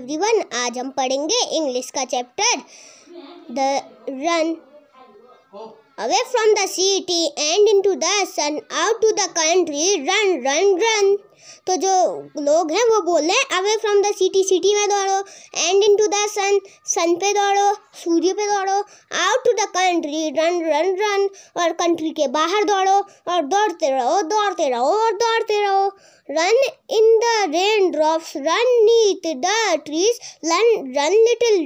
Everyone आज हम पढ़ेंगे इंग्लिश का chapter the run away from the city and into the sun, out to the country, run, run, run. तो जो लोग हैं वो बोल रहे हैं away from the city city में दौड़ो and in to the sun sun पे दौड़ो सूर्य पे दौड़ो out to the country run run run और कंट्री के बाहर दौड़ो और दौड़ते रहो दौड़ते रहो और दौड़ते रहो run in the rain drops run neath the trees run run little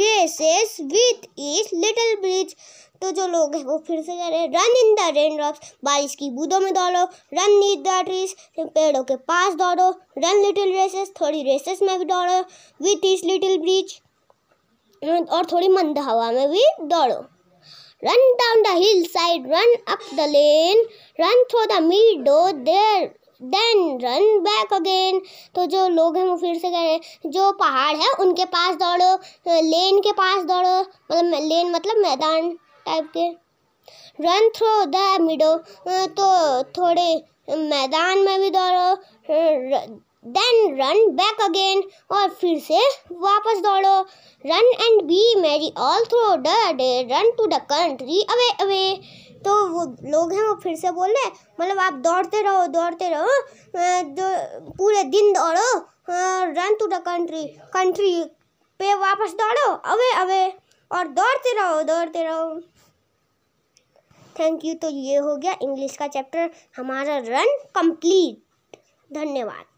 races with is little bridge तो जो लोग हैं वो फिर से कह रहे हैं run in the rain drops बारिश की बूंदों में दौड़ो रन नीट द ट्रीज पेड़ों के पास दौड़ो रन लिटिल रेसेस थोड़ी रेसेस में भी दौड़ो विथ इस लिटिल ब्रिज और थोड़ी मंद हवा में भी दौड़ो run down the hill side run up the lane run through the meadow there then run back again तो जो लोग हैं वो फिर से कह रहे हैं जो पहाड़ है उनके पास दौड़ो लेन के पास दौड़ो मतलब लेन मतलब मैदान टाइप के रन थ्रो द मिडो तो थोड़े मैदान में भी दौड़ो देन रन बैक अगेन और फिर से वापस दौड़ो run and be merry all through the day run to the country away away तो वो लोग हैं वो फिर से बोल रहे मतलब आप दौड़ते रहो दौड़ते रहो दो, पूरे दिन दौड़ो run to the country country पे वापस दौड़ो अवे अवे और दौड़ते रहो दौड़ते रहो थैंक यू तो ये हो गया इंग्लिश का चैप्टर हमारा रन कंप्लीट धन्यवाद